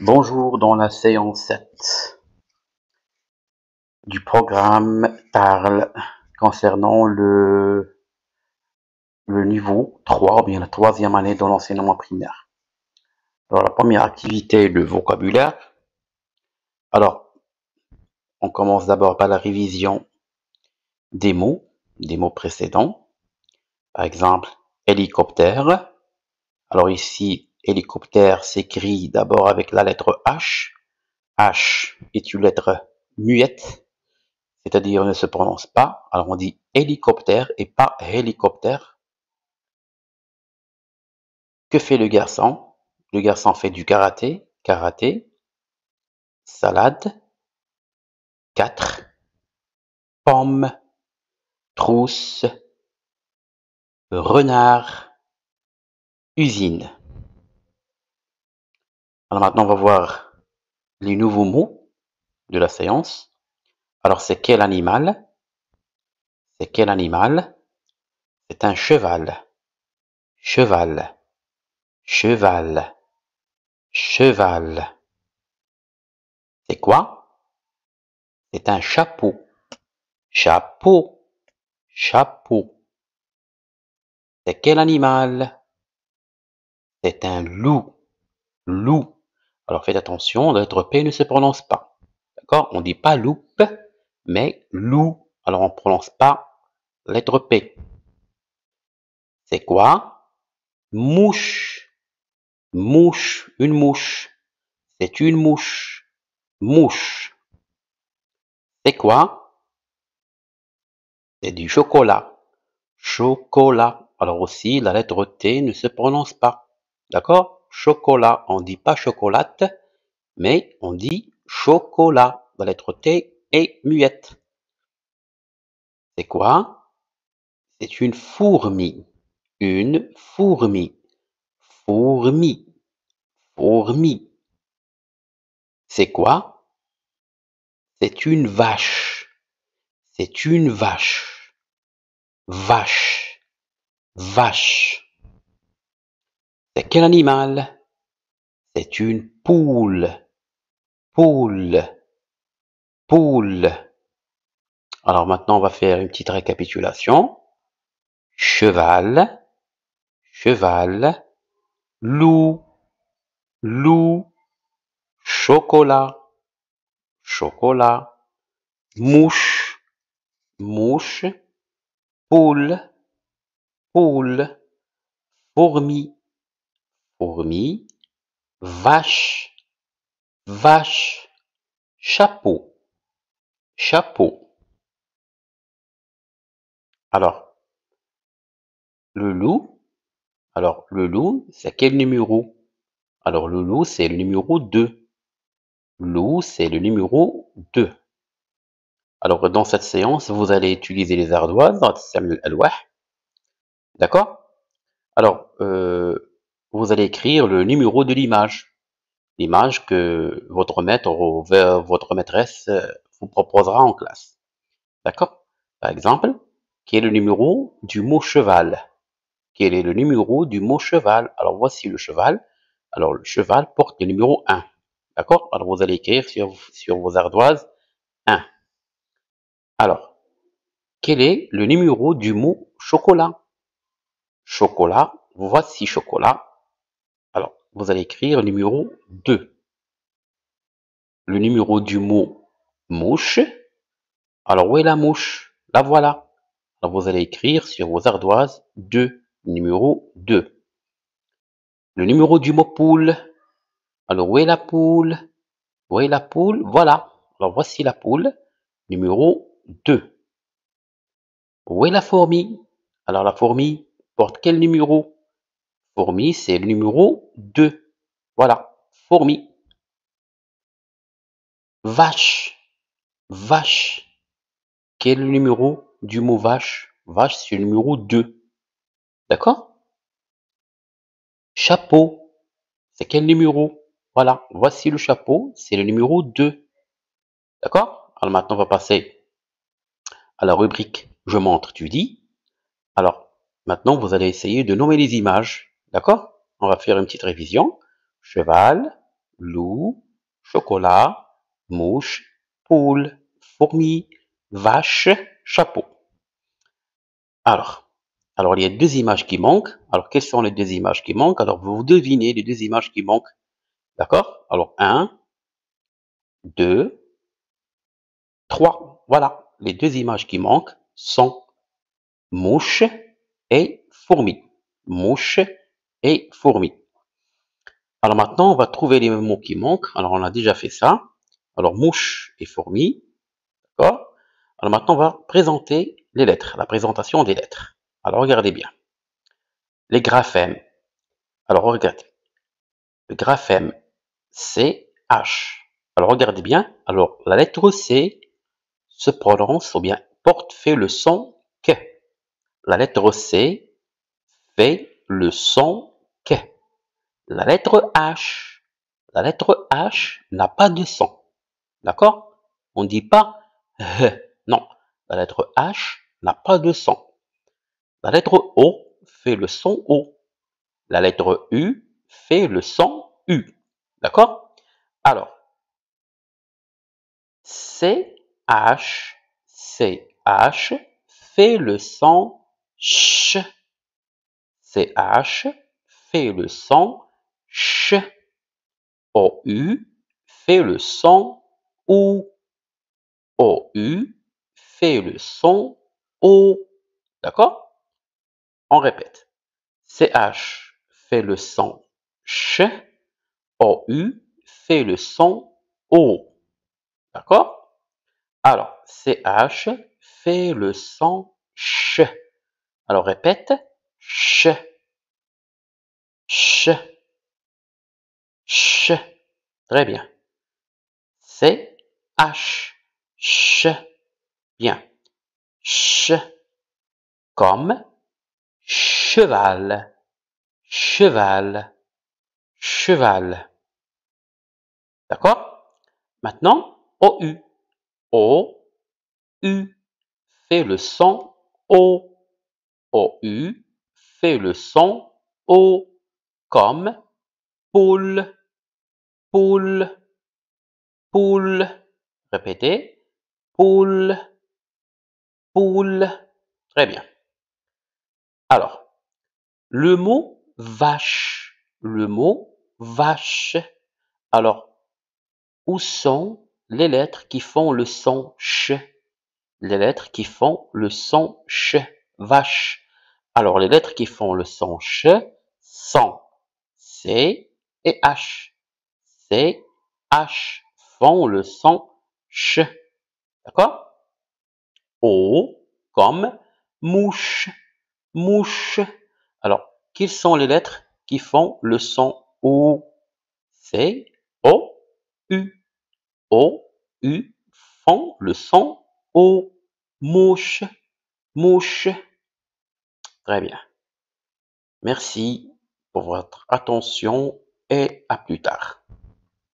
Bonjour dans la séance 7 du programme Parle concernant le, le niveau 3, ou bien la troisième année de l'enseignement primaire. Alors la première activité, le vocabulaire. Alors, on commence d'abord par la révision des mots, des mots précédents. Par exemple, hélicoptère. Alors ici, Hélicoptère s'écrit d'abord avec la lettre H. H est une lettre muette, c'est-à-dire ne se prononce pas. Alors on dit hélicoptère et pas hélicoptère. Que fait le garçon Le garçon fait du karaté, karaté, salade, 4, pomme, trousse, renard, usine. Alors maintenant, on va voir les nouveaux mots de la séance. Alors, c'est quel animal C'est quel animal C'est un cheval. Cheval. Cheval. Cheval. C'est quoi C'est un chapeau. Chapeau. Chapeau. C'est quel animal C'est un loup. Loup. Alors faites attention, la lettre P ne se prononce pas. D'accord On dit pas loupe, mais loup. Alors on ne prononce pas lettre P. C'est quoi Mouche. Mouche, une mouche. C'est une mouche. Mouche. C'est quoi C'est du chocolat. Chocolat. Alors aussi, la lettre T ne se prononce pas. D'accord chocolat, on dit pas chocolate, mais on dit chocolat. La lettre T et muette. C'est quoi C'est une fourmi. Une fourmi. Fourmi. Fourmi. C'est quoi C'est une vache. C'est une vache. Vache. Vache. C'est quel animal? C'est une poule. Poule. Poule. Alors maintenant, on va faire une petite récapitulation. Cheval. Cheval. Loup. Loup. Chocolat. Chocolat. Mouche. Mouche. Poule. Poule. Fourmi remis vache, vache, chapeau, chapeau. Alors, le loup, alors le loup, c'est quel numéro Alors le loup, c'est le numéro 2. Loup, c'est le numéro 2. Alors dans cette séance, vous allez utiliser les ardoises, D'accord Alors, euh, vous allez écrire le numéro de l'image. L'image que votre maître ou votre maîtresse euh, vous proposera en classe. D'accord Par exemple, quel est le numéro du mot cheval Quel est le numéro du mot cheval Alors voici le cheval. Alors le cheval porte le numéro 1. D'accord Alors vous allez écrire sur, sur vos ardoises 1. Alors, quel est le numéro du mot chocolat Chocolat, voici chocolat vous allez écrire numéro 2. Le numéro du mot mouche. Alors, où est la mouche La voilà. Alors, vous allez écrire sur vos ardoises 2, numéro 2. Le numéro du mot poule. Alors, où est la poule Où est la poule Voilà. Alors, voici la poule, numéro 2. Où est la fourmi Alors, la fourmi porte quel numéro Fourmi, c'est le numéro 2. Voilà, fourmi. Vache, vache. Quel est le numéro du mot vache Vache, c'est le numéro 2. D'accord Chapeau, c'est quel numéro Voilà, voici le chapeau, c'est le numéro 2. D'accord Alors maintenant, on va passer à la rubrique Je montre, tu dis. Alors, maintenant, vous allez essayer de nommer les images D'accord On va faire une petite révision. Cheval, loup, chocolat, mouche, poule, fourmi, vache, chapeau. Alors, alors il y a deux images qui manquent. Alors, quelles sont les deux images qui manquent Alors, vous devinez les deux images qui manquent. D'accord Alors, 1, 2, 3. Voilà, les deux images qui manquent sont mouche et fourmi. Mouche et fourmi. Alors maintenant, on va trouver les mots qui manquent. Alors on a déjà fait ça. Alors mouche et fourmi. D'accord Alors maintenant, on va présenter les lettres, la présentation des lettres. Alors regardez bien. Les graphèmes. Alors regardez. Le graphème C, H. Alors regardez bien. Alors la lettre C se prononce ou bien porte fait le son que. La lettre C fait le son la lettre H, la lettre H n'a pas de son. D'accord On ne dit pas H. Non, la lettre H n'a pas de son. La lettre O fait le son O. La lettre U fait le son U. D'accord Alors, CH, CH fait le son Ch. CH fait le son ch au u fait le son ou O, u fait le son o. D'accord On répète. CH fait le son ch, O, u fait le son o. D'accord Alors, CH fait le son ch. Alors répète ch. Très bien. C, H. Ch. Bien. Ch. Comme cheval. Cheval. Cheval. D'accord Maintenant, U O. U. Fait le son O. O, U. Fait le son O. Comme poule poule, poule. Répétez, poule, poule. Très bien. Alors, le mot vache, le mot vache. Alors, où sont les lettres qui font le son ch Les lettres qui font le son ch, vache. Alors, les lettres qui font le son ch sont C et H. H font le son ch. D'accord O comme mouche, mouche. Alors, quelles sont les lettres qui font le son O C O, U. O, U font le son O. Mouche, mouche. Très bien. Merci pour votre attention et à plus tard.